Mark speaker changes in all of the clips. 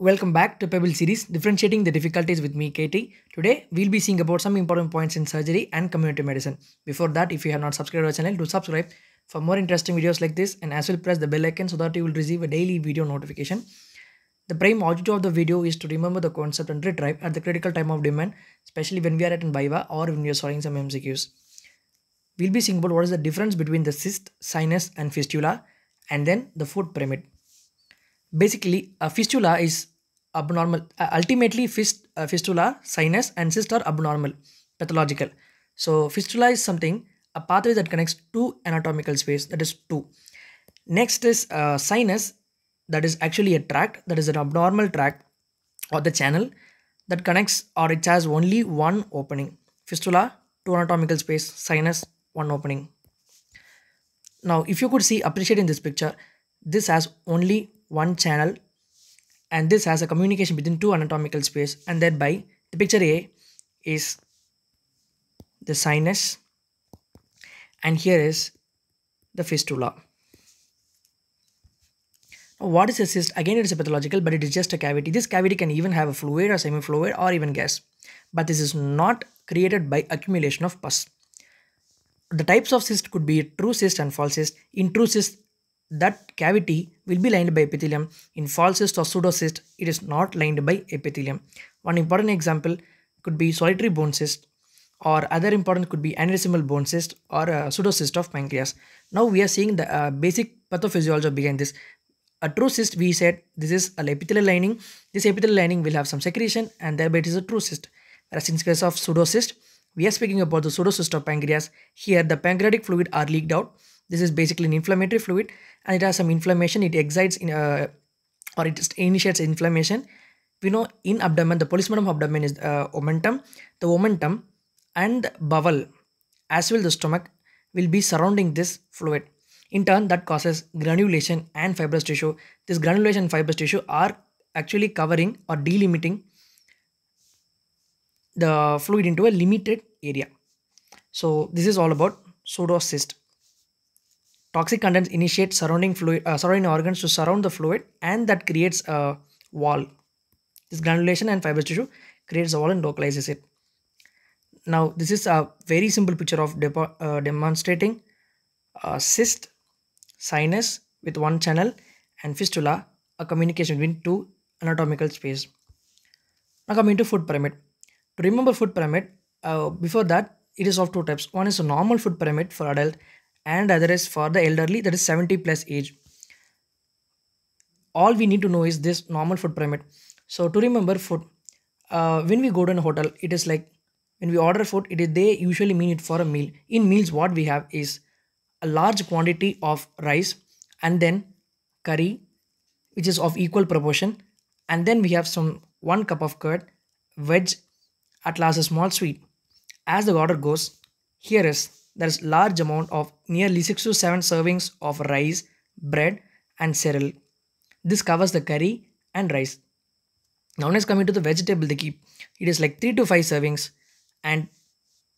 Speaker 1: Welcome back to Pebble series differentiating the difficulties with me Katie. Today we'll be seeing about some important points in surgery and community medicine. Before that if you have not subscribed our channel do subscribe for more interesting videos like this and as well press the bell icon so that you will receive a daily video notification. The prime objective of the video is to remember the concept and retrieve at the critical time of demand especially when we are at in BIVA or when we are solving some MCQs. We'll be seeing about what is the difference between the cyst, sinus and fistula and then the foot pyramid basically a fistula is abnormal uh, ultimately fist uh, fistula sinus and cyst are abnormal pathological so fistula is something a pathway that connects two anatomical space that is two next is uh, sinus that is actually a tract that is an abnormal tract or the channel that connects or it has only one opening fistula two anatomical space sinus one opening now if you could see appreciate in this picture this has only one channel and this has a communication between two anatomical space and thereby the picture A is the sinus and here is the fistula. Now what is a cyst? Again it is a pathological but it is just a cavity. This cavity can even have a fluid or semi-fluid or even gas but this is not created by accumulation of pus. The types of cyst could be true cyst and false cyst. In true cyst that cavity will be lined by epithelium. In false cyst or pseudocyst, it is not lined by epithelium. One important example could be solitary bone cyst or other important could be aneurysmal bone cyst or pseudocyst of pancreas. Now we are seeing the uh, basic pathophysiology behind this. A true cyst, we said this is a epithelial lining. This epithelial lining will have some secretion and thereby it is a true cyst. Whereas in case of pseudocyst, we are speaking about the pseudocyst of pancreas. Here the pancreatic fluid are leaked out this is basically an inflammatory fluid and it has some inflammation. It excites in, uh, or it just initiates inflammation. We know in abdomen, the of abdomen is uh, omentum. The omentum and bowel as well the stomach will be surrounding this fluid. In turn, that causes granulation and fibrous tissue. This granulation and fibrous tissue are actually covering or delimiting the fluid into a limited area. So this is all about pseudocyst. Toxic contents initiate surrounding fluid, uh, surrounding organs to surround the fluid and that creates a wall. This granulation and fibrous tissue creates a wall and localizes it. Now this is a very simple picture of uh, demonstrating a cyst, sinus with one channel and fistula, a communication between two anatomical space. Now coming to food pyramid. To remember food pyramid, uh, before that it is of two types. One is a normal food pyramid for adult and other is for the elderly that is 70 plus age all we need to know is this normal food pyramid so to remember food uh, when we go to a hotel it is like when we order food it is they usually mean it for a meal in meals what we have is a large quantity of rice and then curry which is of equal proportion and then we have some one cup of curd veg at last a small sweet as the order goes here is there is large amount of nearly 6 to 7 servings of rice, bread and cereal. This covers the curry and rice. Now let's come to the vegetable they keep. It is like 3 to 5 servings and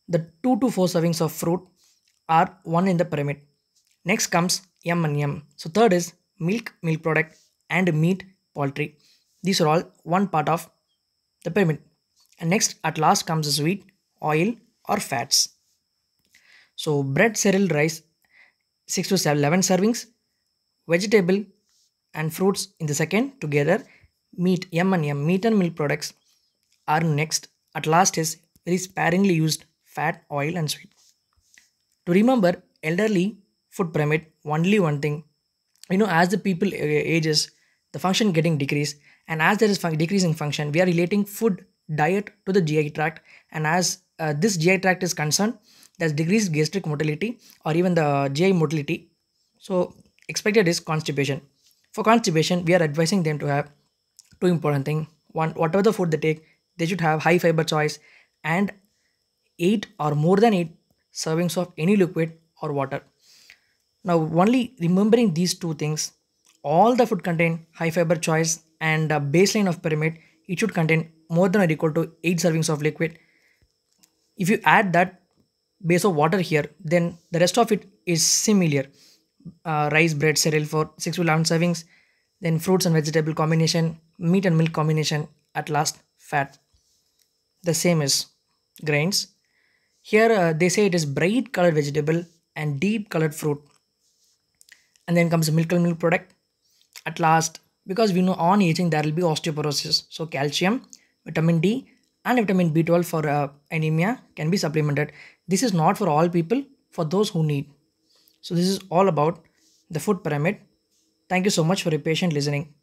Speaker 1: the 2 to 4 servings of fruit are 1 in the pyramid. Next comes yum and yum. So third is milk, milk product and meat, poultry. These are all one part of the pyramid. And next at last comes the sweet, oil or fats. So bread cereal rice 6 to 7, 11 servings, vegetable and fruits in the second together, meat M and M meat and milk products are next. At last is very sparingly used fat, oil and sweet. To remember elderly food pyramid only one thing you know as the people ages the function getting decrease and as there is fun decreasing function we are relating food diet to the gi tract and as uh, this gi tract is concerned that's decreased gastric motility or even the GI motility. So expected is constipation. For constipation, we are advising them to have two important things. One, whatever the food they take, they should have high fiber choice and eight or more than eight servings of any liquid or water. Now, only remembering these two things, all the food contain high fiber choice and a baseline of pyramid, it should contain more than or equal to 8 servings of liquid. If you add that base of water here then the rest of it is similar uh, rice bread cereal for 6 to 11 servings then fruits and vegetable combination meat and milk combination at last fat the same as grains here uh, they say it is bright colored vegetable and deep colored fruit and then comes milk and milk product at last because we know on aging there will be osteoporosis so calcium vitamin d and vitamin B12 for uh, anemia can be supplemented. This is not for all people, for those who need. So this is all about the food pyramid. Thank you so much for your patient listening.